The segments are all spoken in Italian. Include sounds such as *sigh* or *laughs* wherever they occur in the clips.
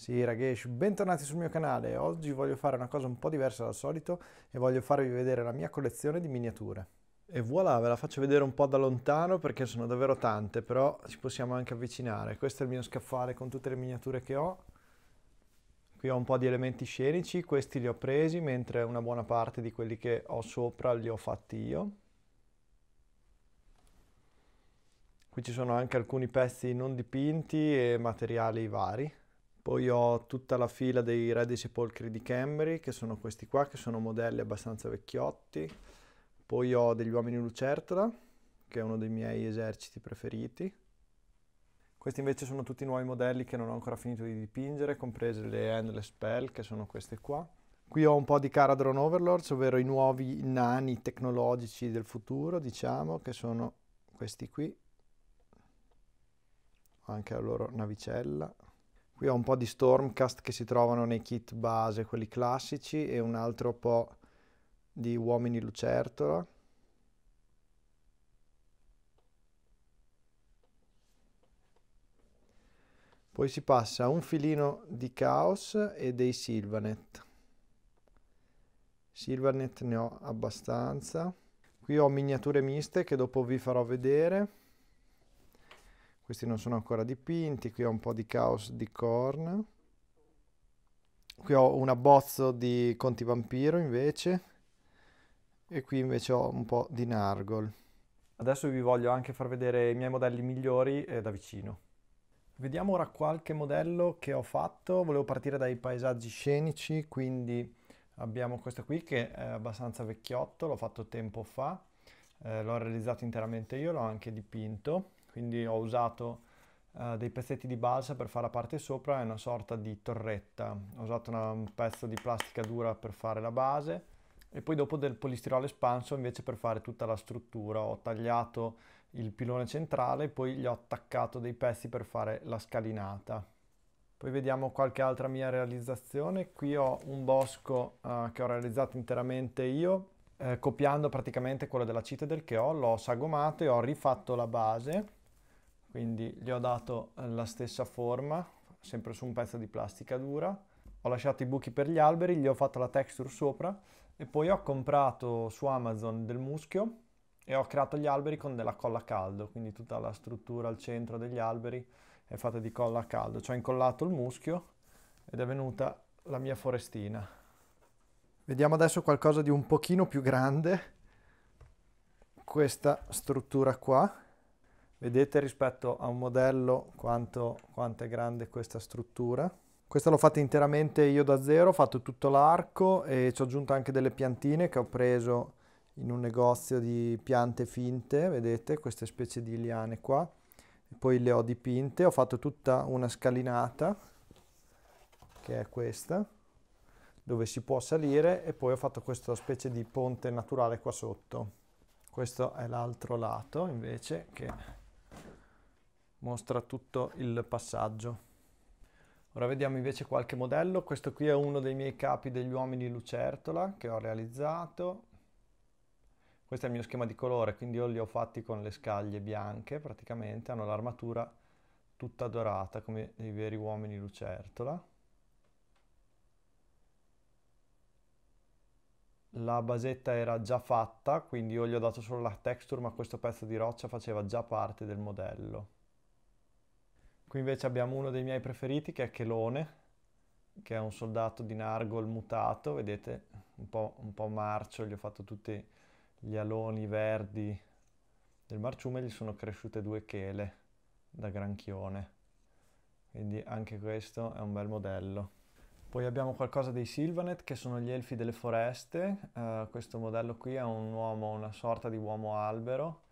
Sì ragazzi, bentornati sul mio canale. Oggi voglio fare una cosa un po' diversa dal solito e voglio farvi vedere la mia collezione di miniature. E voilà, ve la faccio vedere un po' da lontano perché sono davvero tante, però ci possiamo anche avvicinare. Questo è il mio scaffale con tutte le miniature che ho. Qui ho un po' di elementi scenici, questi li ho presi, mentre una buona parte di quelli che ho sopra li ho fatti io. Qui ci sono anche alcuni pezzi non dipinti e materiali vari. Poi ho tutta la fila dei Re Sepolcri di Camry, che sono questi qua, che sono modelli abbastanza vecchiotti. Poi ho degli Uomini Lucertola, che è uno dei miei eserciti preferiti. Questi invece sono tutti nuovi modelli che non ho ancora finito di dipingere, comprese le Endless Spell, che sono queste qua. Qui ho un po' di Caradron Overlords, ovvero i nuovi nani tecnologici del futuro, diciamo, che sono questi qui. Ho anche la loro navicella. Qui ho un po' di Stormcast che si trovano nei kit base, quelli classici, e un altro po' di Uomini Lucertola. Poi si passa a un filino di Chaos e dei Silvanet. Silvanet ne ho abbastanza. Qui ho miniature miste che dopo vi farò vedere questi non sono ancora dipinti, qui ho un po' di caos di corn, qui ho un abbozzo di Conti Vampiro invece, e qui invece ho un po' di Nargol. Adesso vi voglio anche far vedere i miei modelli migliori eh, da vicino. Vediamo ora qualche modello che ho fatto, volevo partire dai paesaggi scenici, quindi abbiamo questo qui che è abbastanza vecchiotto, l'ho fatto tempo fa, eh, l'ho realizzato interamente io, l'ho anche dipinto quindi ho usato uh, dei pezzetti di balsa per fare la parte sopra e una sorta di torretta. Ho usato una, un pezzo di plastica dura per fare la base e poi dopo del polistirolo espanso invece per fare tutta la struttura. Ho tagliato il pilone centrale e poi gli ho attaccato dei pezzi per fare la scalinata. Poi vediamo qualche altra mia realizzazione. Qui ho un bosco uh, che ho realizzato interamente io, eh, copiando praticamente quello della Citadel che ho, l'ho sagomato e ho rifatto la base quindi gli ho dato eh, la stessa forma, sempre su un pezzo di plastica dura, ho lasciato i buchi per gli alberi, gli ho fatto la texture sopra e poi ho comprato su Amazon del muschio e ho creato gli alberi con della colla a caldo, quindi tutta la struttura al centro degli alberi è fatta di colla a caldo, ci ho incollato il muschio ed è venuta la mia forestina. Vediamo adesso qualcosa di un pochino più grande, questa struttura qua Vedete rispetto a un modello quanto, quanto è grande questa struttura. Questa l'ho fatta interamente io da zero, ho fatto tutto l'arco e ci ho aggiunto anche delle piantine che ho preso in un negozio di piante finte, vedete queste specie di liane qua. Poi le ho dipinte, ho fatto tutta una scalinata, che è questa, dove si può salire e poi ho fatto questa specie di ponte naturale qua sotto. Questo è l'altro lato invece che mostra tutto il passaggio. Ora vediamo invece qualche modello, questo qui è uno dei miei capi degli uomini lucertola che ho realizzato. Questo è il mio schema di colore, quindi io li ho fatti con le scaglie bianche praticamente, hanno l'armatura tutta dorata come dei veri uomini lucertola. La basetta era già fatta, quindi io gli ho dato solo la texture, ma questo pezzo di roccia faceva già parte del modello. Qui invece abbiamo uno dei miei preferiti che è Chelone, che è un soldato di Nargol mutato, vedete, un po', un po marcio, gli ho fatto tutti gli aloni verdi del marciume, gli sono cresciute due chele da granchione. Quindi anche questo è un bel modello. Poi abbiamo qualcosa dei Sylvanet che sono gli elfi delle foreste, uh, questo modello qui è un uomo, una sorta di uomo albero,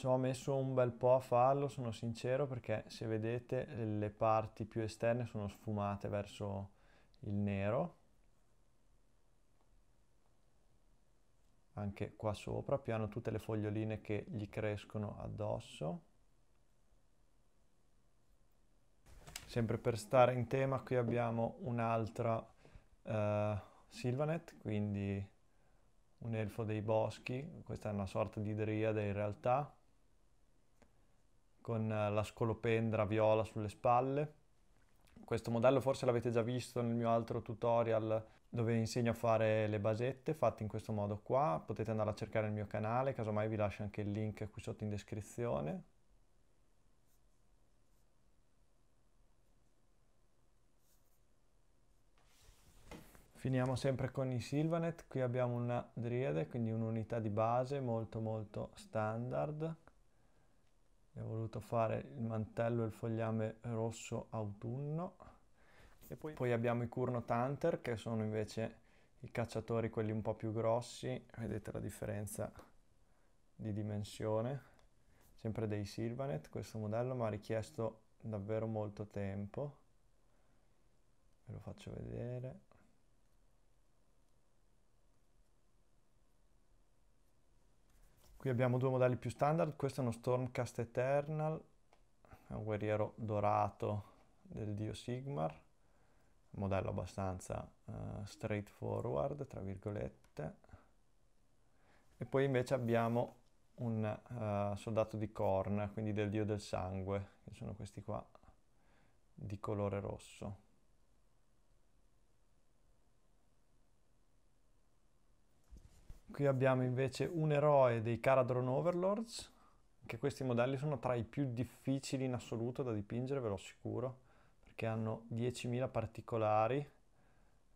ci ho messo un bel po' a farlo, sono sincero, perché se vedete le parti più esterne sono sfumate verso il nero. Anche qua sopra, piano tutte le foglioline che gli crescono addosso. Sempre per stare in tema, qui abbiamo un'altra eh, Silvanet, quindi un elfo dei boschi, questa è una sorta di driade in realtà, con eh, la scolopendra viola sulle spalle. Questo modello forse l'avete già visto nel mio altro tutorial dove insegno a fare le basette fatte in questo modo qua. Potete andare a cercare il mio canale, casomai vi lascio anche il link qui sotto in descrizione. Finiamo sempre con i Silvanet, qui abbiamo una driade, quindi un'unità di base molto molto standard ho voluto fare il mantello e il fogliame rosso autunno. Poi... poi... abbiamo i curno tanter che sono invece i cacciatori quelli un po' più grossi, vedete la differenza di dimensione, sempre dei Silvanet questo modello ma ha richiesto davvero molto tempo, ve lo faccio vedere. Qui abbiamo due modelli più standard, questo è uno Stormcast Eternal, è un guerriero dorato del dio Sigmar, modello abbastanza uh, straightforward, tra virgolette. E poi invece abbiamo un uh, soldato di Korn, quindi del dio del sangue, che sono questi qua, di colore rosso. Qui abbiamo invece un eroe dei Caradron Overlords, che questi modelli sono tra i più difficili in assoluto da dipingere, ve lo assicuro, perché hanno 10.000 particolari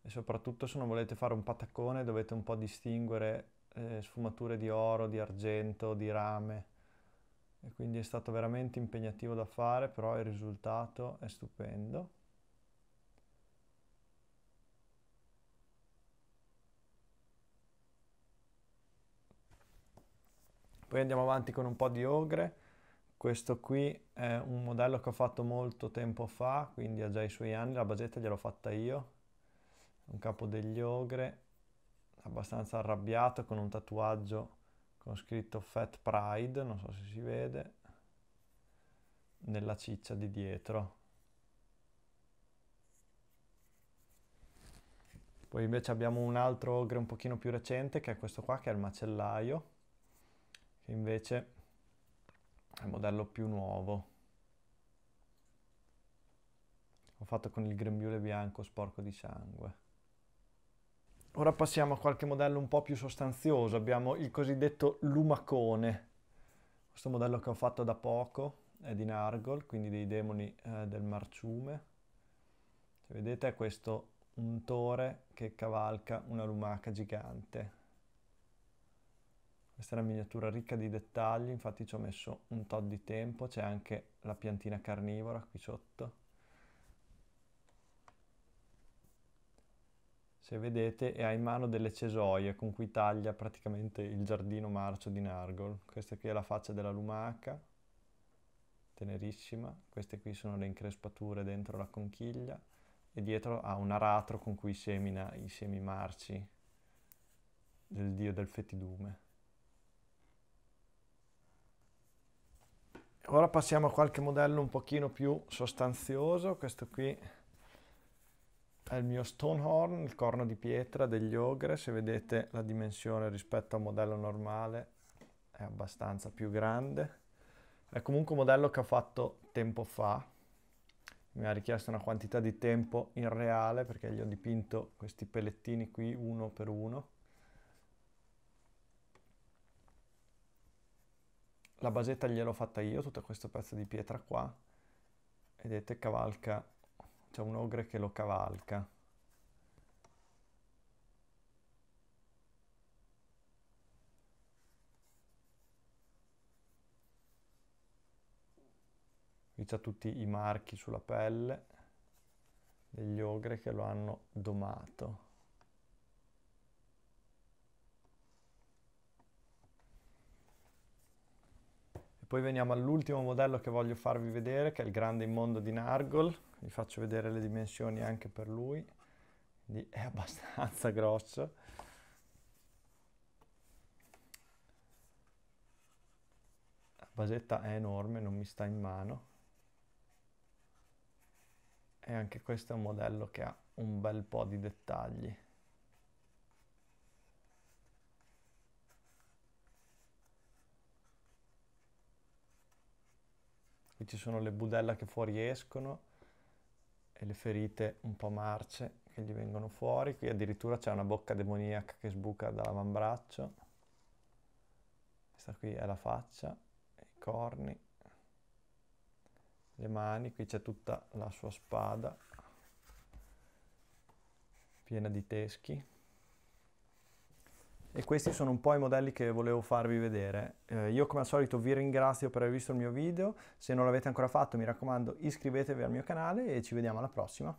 e soprattutto se non volete fare un patacone dovete un po' distinguere eh, sfumature di oro, di argento, di rame. E quindi è stato veramente impegnativo da fare, però il risultato è stupendo. Poi andiamo avanti con un po' di ogre. Questo qui è un modello che ho fatto molto tempo fa, quindi ha già i suoi anni, la basetta gliel'ho fatta io. Un capo degli ogre, abbastanza arrabbiato, con un tatuaggio con scritto Fat Pride, non so se si vede, nella ciccia di dietro. Poi invece abbiamo un altro ogre un pochino più recente, che è questo qua, che è il macellaio che invece è il modello più nuovo. Ho fatto con il grembiule bianco sporco di sangue. Ora passiamo a qualche modello un po' più sostanzioso, abbiamo il cosiddetto lumacone, questo modello che ho fatto da poco, è di Nargol, quindi dei demoni eh, del marciume. Se vedete è questo untore che cavalca una lumaca gigante, questa è una miniatura ricca di dettagli, infatti ci ho messo un tot di tempo, c'è anche la piantina carnivora qui sotto. Se vedete e ha in mano delle cesoie con cui taglia praticamente il giardino marcio di Nargol. Questa qui è la faccia della lumaca, tenerissima. Queste qui sono le increspature dentro la conchiglia e dietro ha un aratro con cui semina i semi marci del dio del fetidume. Ora passiamo a qualche modello un pochino più sostanzioso, questo qui è il mio Stonehorn, il corno di pietra degli ogre, se vedete la dimensione rispetto al modello normale è abbastanza più grande. È comunque un modello che ho fatto tempo fa, mi ha richiesto una quantità di tempo in reale perché gli ho dipinto questi pelettini qui uno per uno la basetta gliel'ho fatta io, tutto questo pezzo di pietra qua, vedete cavalca, c'è un ogre che lo cavalca. Qui c'ha tutti i marchi sulla pelle degli ogre che lo hanno domato. E poi veniamo all'ultimo modello che voglio farvi vedere, che è il grande immondo di Nargol. Vi faccio vedere le dimensioni anche per lui. Quindi è *laughs* abbastanza grosso. La basetta è enorme, non mi sta in mano. E anche questo è un modello che ha un bel po' di dettagli. Qui ci sono le budella che fuoriescono e le ferite un po' marce che gli vengono fuori. Qui addirittura c'è una bocca demoniaca che sbuca dall'avambraccio. Questa qui è la faccia, i corni, le mani. Qui c'è tutta la sua spada piena di teschi. E questi sono un po' i modelli che volevo farvi vedere. Eh, io come al solito vi ringrazio per aver visto il mio video, se non l'avete ancora fatto mi raccomando iscrivetevi al mio canale e ci vediamo alla prossima.